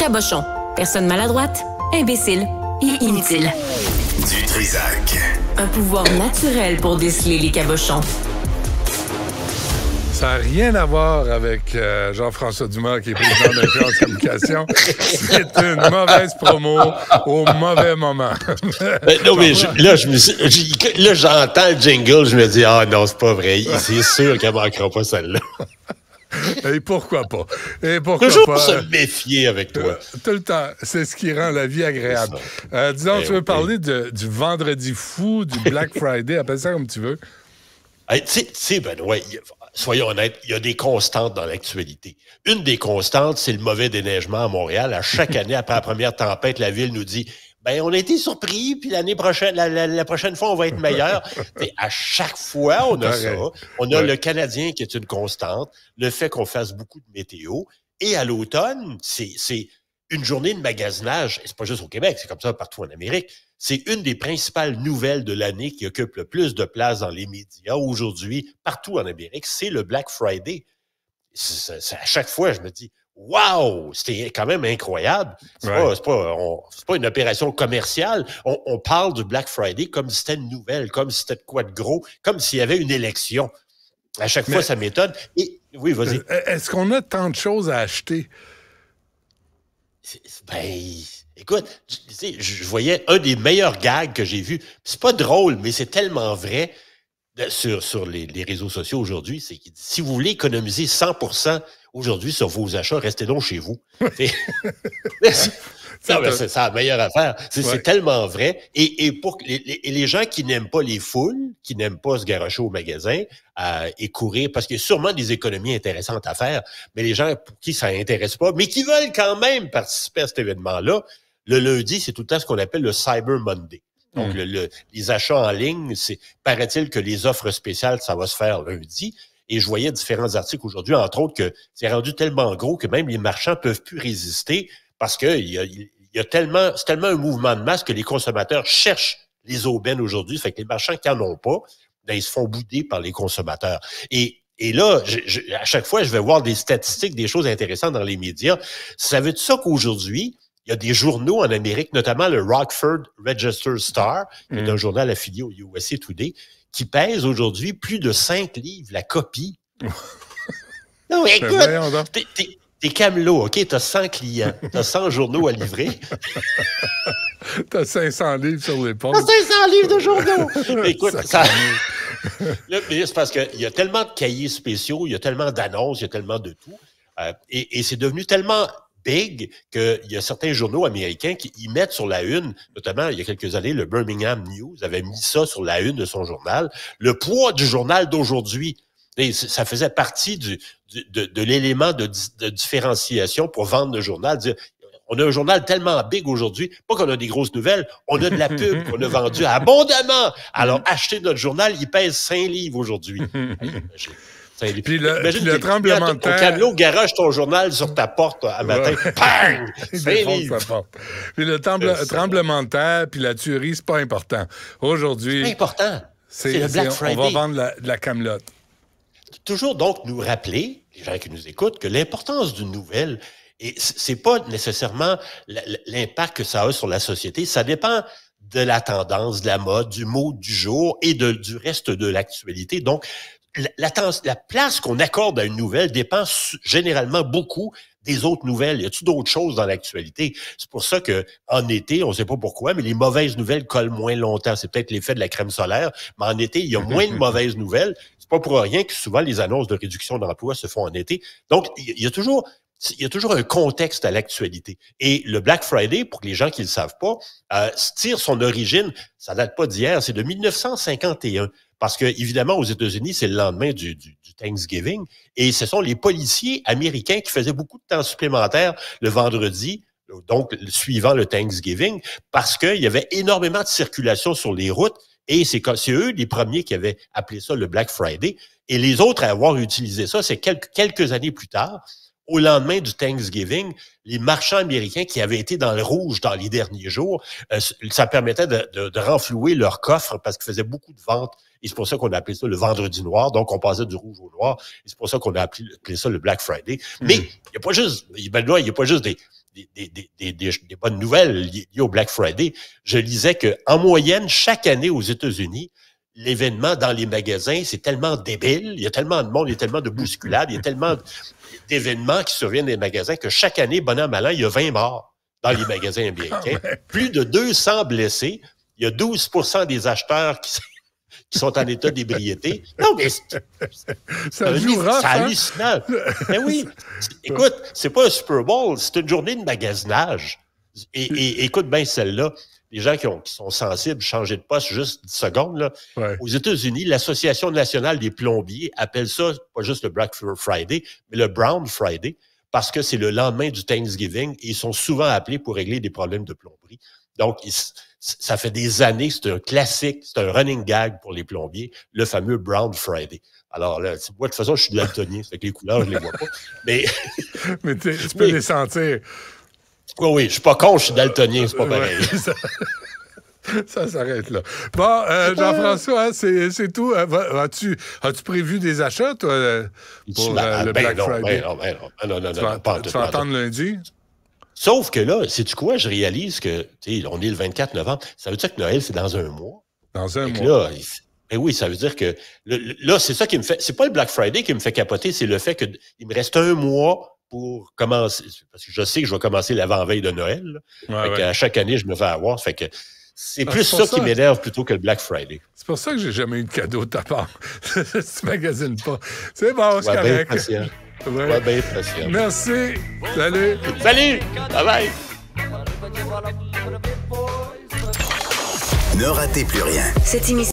cabochon, personne maladroite, imbécile et inutile. Du Trisac. Un pouvoir naturel pour déceler les cabochons. Ça n'a rien à voir avec euh, Jean-François Dumas, qui est président de Communication. C'est une mauvaise promo au mauvais moment. Ben, là, j'entends le jingle, je me dis, ah non, c'est pas vrai. C'est sûr qu'elle manquera pas celle-là. Et pourquoi pas? Et pourquoi Toujours pas? se euh, méfier avec toi. Tout le temps. C'est ce qui rend la vie agréable. Euh, disons, eh tu veux parler du vendredi fou, du Black Friday, appelle ça comme tu veux. tu ben, sais, soyons honnêtes, il y a des constantes dans l'actualité. Une des constantes, c'est le mauvais déneigement à Montréal. À chaque année, après la première tempête, la ville nous dit ben on a été surpris, puis l'année prochaine, la, prochaine fois, on va être meilleur. à chaque fois, on a ça. On a le Canadien qui est une constante, le fait qu'on fasse beaucoup de météo. Et à l'automne, c'est une journée de magasinage, et c'est pas juste au Québec, c'est comme ça partout en Amérique. C'est une des principales nouvelles de l'année qui occupe le plus de place dans les médias aujourd'hui, partout en Amérique, c'est le Black Friday. à chaque fois, je me dis, Wow! C'était quand même incroyable. C'est n'est pas, une opération commerciale. On, parle du Black Friday comme si c'était une nouvelle, comme si c'était quoi de gros, comme s'il y avait une élection. À chaque fois, ça m'étonne. oui, vas-y. Euh, euh, est-ce qu'on a tant de choses à acheter? Ben, écoute, je, je voyais un des meilleurs gags que j'ai vu. C'est pas drôle, mais c'est tellement vrai. Euh, sur, les, réseaux sociaux aujourd'hui, c'est que si vous voulez économiser 100 aujourd'hui sur vos achats, restez donc chez vous. c'est la meilleure affaire. C'est tellement vrai. Et, pour les, gens qui n'aiment pas les foules, qui n'aiment pas se garocher au magasin euh, et courir, parce qu'il y a sûrement des économies intéressantes à faire, mais les gens qui ça intéresse pas, mais qui veulent quand même participer à cet événement-là, le lundi, c'est tout le temps ce qu'on appelle le Cyber Monday. Donc, hein. les achats en ligne, c'est paraît-il que les offres spéciales, ça va se faire lundi. Et je voyais différents articles aujourd'hui, entre autres, que c'est rendu tellement gros que même les marchands peuvent plus résister parce que y a, tellement, c'est tellement un mouvement de masse que les consommateurs cherchent les aubaines aujourd'hui. Fait que les marchands qui n'en ont pas, ben, ils se font bouder par les consommateurs. Et là, à chaque fois, je vais voir des statistiques, des choses intéressantes dans les médias. Ça veut dire ça qu'aujourd'hui, il y a des journaux en Amérique, notamment le Rockford Register Star, qui est mm. un journal affilié au USA Today, qui pèse aujourd'hui plus de 5 livres la copie. non, mais ben, écoute, t'es, camelot, OK? T'as 100 clients, t'as 100 journaux à livrer. t'as 500 livres sur les portes. T'as 500 livres de journaux! Écoute, ça... c'est parce qu'il y a tellement de cahiers spéciaux, il y a tellement d'annonces, il y a tellement de tout. Euh, et c'est devenu tellement big qu'il y a certains journaux américains qui y mettent sur la une, notamment il y a quelques années, le Birmingham News avait mis ça sur la une de son journal, le poids du journal d'aujourd'hui. Ça faisait partie de, l'élément de, différenciation pour vendre le journal, on a un journal tellement big aujourd'hui, pas qu'on a des grosses nouvelles, on a de la pub qu'on a vendu abondamment. Alors, acheter notre journal, il pèse 5 livres aujourd'hui. Puis le, puis tremblement de terre. garage ton journal sur ta porte à matin. Puis le tremblement de terre, puis la tuerie, c'est pas important. Aujourd'hui. C'est important. C'est le Black Friday. On va vendre la, la camelote. Toujours donc nous rappeler, les gens qui nous écoutent, que l'importance d'une nouvelle, et c'est pas nécessairement l'impact que ça a sur la société, ça dépend de la tendance, de la mode, du mot du jour et de, du reste de l'actualité. Donc, la, place qu'on accorde à une nouvelle dépend généralement beaucoup des autres nouvelles. Y a-t-il d'autres choses dans l'actualité? C'est pour ça que en été, on ne sait pas pourquoi, mais les mauvaises nouvelles collent moins longtemps. C'est peut-être l'effet de la crème solaire, mais en été, il y a moins de mauvaises nouvelles. C'est pas pour rien que souvent les annonces de réduction d'emploi se font en été. Donc, il y a toujours y a toujours un contexte à l'actualité. Et le Black Friday, pour les gens qui ne le savent pas, euh, tire son origine, ça date pas d'hier, c'est de 1951. Parce que, évidemment, aux États-Unis, c'est le lendemain du, Thanksgiving. Et ce sont les policiers américains qui faisaient beaucoup de temps supplémentaire le vendredi, donc suivant le Thanksgiving, parce qu'il y avait énormément de circulation sur les routes. Et c'est eux les premiers qui avaient appelé ça le Black Friday. Et les autres à avoir utilisé ça, c'est quelques années plus tard, au lendemain du Thanksgiving, les marchands américains qui avaient été dans le rouge dans les derniers jours, euh, ça permettait de, renflouer leur coffre parce qu'ils faisaient beaucoup de ventes. Et c'est pour ça qu'on a appelé ça le vendredi noir. Donc, on passait du rouge au noir. Et c'est pour ça qu'on a appelé, ça le Black Friday. Hmm. Mais il n'y a pas juste, il n'y ben, a pas juste des, des, bonnes nouvelles liées au Black Friday. Je lisais qu'en moyenne, chaque année aux États-Unis, l'événement dans les magasins, c'est tellement débile, il y a tellement de monde, il y a tellement de bousculades, il y a tellement d'événements qui surviennent dans les magasins que chaque année, bon an, mal il y a 20 morts dans les magasins américains. Ah Plus de 200 blessés. Il y a 12 des acheteurs qui, sont en état d'ébriété. Non, mais hein? c'est hallucinant. Mais oui, écoute, c'est pas un Super Bowl, c'est une journée de magasinage. et écoute bien celle-là les gens qui, sont sensibles, changer de poste juste 10 secondes. Aux États-Unis, l'Association nationale des plombiers appelle ça pas juste le Black Friday, mais le Brown Friday, parce que c'est le lendemain du Thanksgiving et ils sont souvent appelés pour régler des problèmes de plomberie. Donc, ça fait des années, c'est un classique, c'est un running gag pour les plombiers, le fameux Brown Friday. Alors là, de toute façon, je suis de l'altonien, fait que les couleurs, je les vois pas. Mais, tu peux les sentir. Oui, oui, je suis pas con, je suis daltonien, c'est pas pareil. ça... s'arrête là. Bon, euh, Jean-François, hein, c'est tout. Euh, as-tu as prévu des achats, toi, euh, pour ben, le ben Black ben Friday? non, non, non, non, tu vas, tu attendre lundi? Sauf que là, sais-tu quoi? Je réalise que, tu sais, on est le 24 novembre. Ça veut dire que Noël, c'est dans un mois. Dans un mois. oui, ça veut dire que là, c'est ça qui me fait. C'est pas le Black Friday qui me fait capoter, c'est le fait qu'il me reste un mois pour commencer, parce que je sais que je vais commencer l'avant-veille de Noël. À chaque année, je me fais avoir. Fait que c'est ah, plus ça, qui m'énerve plutôt que le Black Friday. C'est pour ça que j'ai jamais eu de cadeau de ta part. tu magasines pas. C'est bon, c'est ben correct. Ben Merci. Salut. Salut. Bye bye. Ne ratez plus rien. Cette émission.